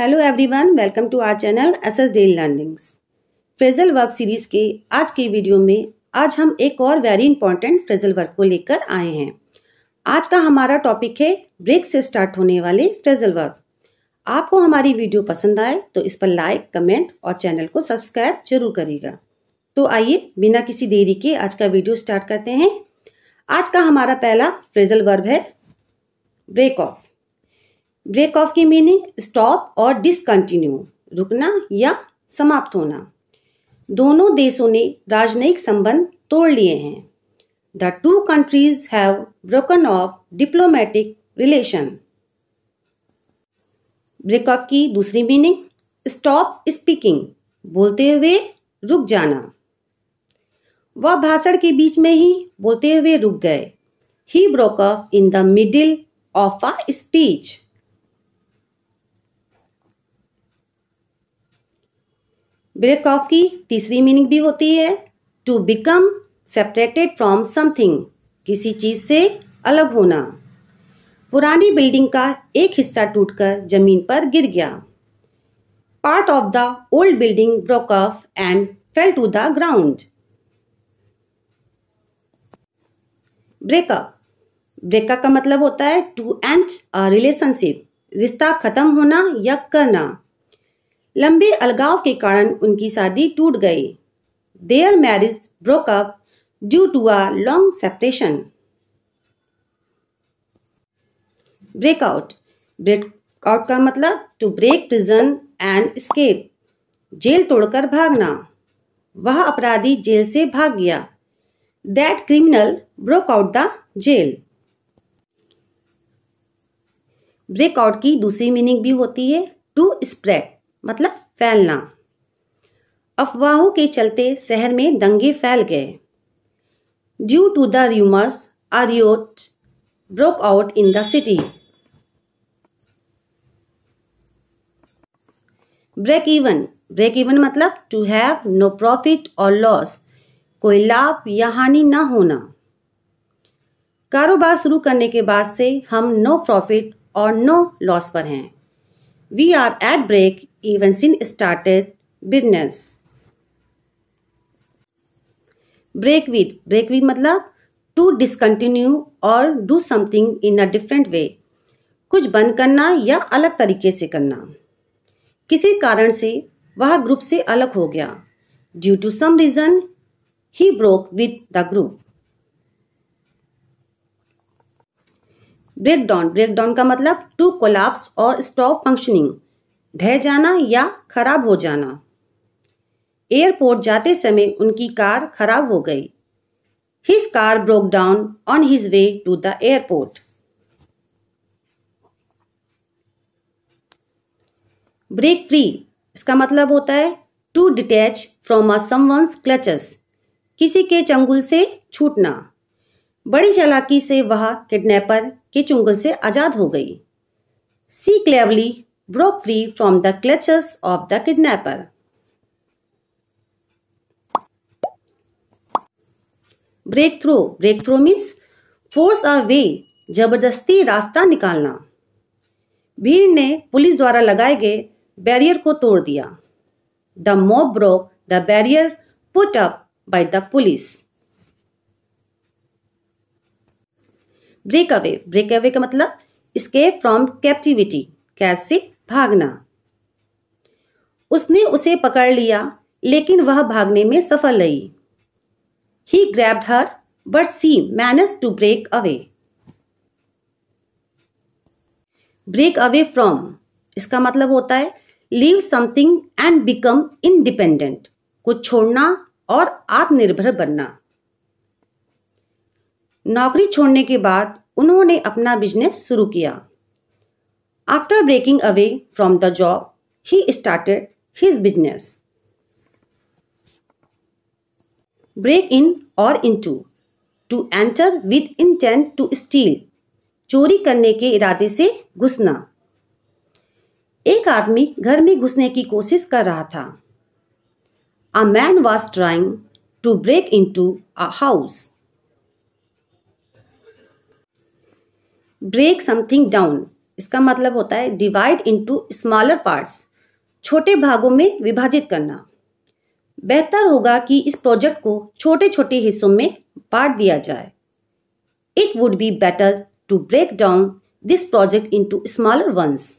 Hello everyone welcome to our channel S S daily learnings phrasal verb series के आज के video में आज हम एक और वेरी इंपॉर्टेंट फ्रेजल वर्ब को लेकर आए हैं आज का हमारा टॉपिक है ब्रेक से स्टार्ट होने वाले फ्रेजल वर्ब आपको हमारी वीडियो पसंद आए तो इस पर लाइक कमेंट और चैनल को सब्सक्राइब जरूर करिएगा तो आइए बिना किसी देरी के आज का वीडियो स्टार्ट करते हैं आज का हमारा पहला फ्रेजल वर्ब है ब्रेक ऑफ ब्रेक ऑफ की मीनिंग स्टॉप और डिसकंटिन्यू रुकना या समाप्त होना दोनों देशों ने राजनयिक संबंध तोड़ लिए हैं the two countries have broken off diplomatic relation break off की दूसरी मीनिंग स्टॉप स्पीकिंग बोलते हुए रुक जाना वह भाषण के बीच में ही बोलते हुए रुक गए he broke off in the middle of a speech break off की तीसरी मीनिंग भी होती है to become separated from something किसी चीज़ से अलग होना पुरानी बिल्डिंग का एक हिस्सा टूटकर जमीन पर गिर गया part of the old building broke off and fell to the ground breakup breakup का मतलब होता है टू एंड रिलेशनशिप रिश्ता खत्म होना या करना लंबे अलगाव के कारण उनकी शादी टूट गई their marriage broke up due to a long separation breakout breakout का मतलब to break prison and escape jail तोड़कर भागना वह अपराधी जेल से भाग गया that criminal broke out the jail breakout की दूसरी मीनिंग भी होती है टू स्प्रेड मतलब फैलना अफवाहों के चलते शहर में दंगे फैल गए due to the rumours a riot broke out in the city break even break even मतलब टू हैव नो प्रॉफिट और लॉस कोई लाभ या हानि ना होना कारोबार शुरू करने के बाद से हम नो प्रॉफिट और नो लॉस पर हैं we are at break even since started business. Break with break with मतलब टू डिसकंटिन्यू और do something in a different way कुछ बंद करना या अलग तरीके से करना किसी कारण से वह ग्रुप से अलग हो गया due to some reason he broke with the group break down break down का मतलब टू कोलाप्स और स्टॉप फंक्शनिंग ढह जाना या खराब हो जाना एयरपोर्ट जाते समय उनकी कार खराब हो गई his car broke down on his way to the airport break free इसका मतलब होता है to detach from a someone's clutches किसी के चंगुल से छूटना बड़ी चालाकी से वह किडनैपर के चुंगल से आज़ाद हो गई सी क्लेवली broke free from the clutches of the kidnapper. Breakthrough. Breakthrough means force a way, जबरदस्ती रास्ता निकालना भीड़ ने पुलिस द्वारा लगाए गए बैरियर को तोड़ दिया the mob broke the barrier put up by the police break away break away का मतलब स्केप फ्रॉम कैप्टिविटी कैद से भागना उसने उसे पकड़ लिया लेकिन वह भागने में सफल रही he grabbed her but she manage to break away break away from इसका मतलब होता है leave something and become independent कुछ छोड़ना और आत्मनिर्भर बनना नौकरी छोड़ने के बाद उन्होंने अपना बिजनेस शुरू किया After breaking away from the job, he started his business. Break in or into to enter with intent to steal चोरी करने के इरादे से घुसना एक आदमी घर में घुसने की कोशिश कर रहा था a man was trying to break into a house break something down इसका मतलब होता है डिवाइड इंटू स्मॉलर पार्ट्स छोटे भागों में विभाजित करना बेहतर होगा कि इस प्रोजेक्ट को छोटे छोटे हिस्सों में बांट दिया जाए it would be better to break down this project into smaller once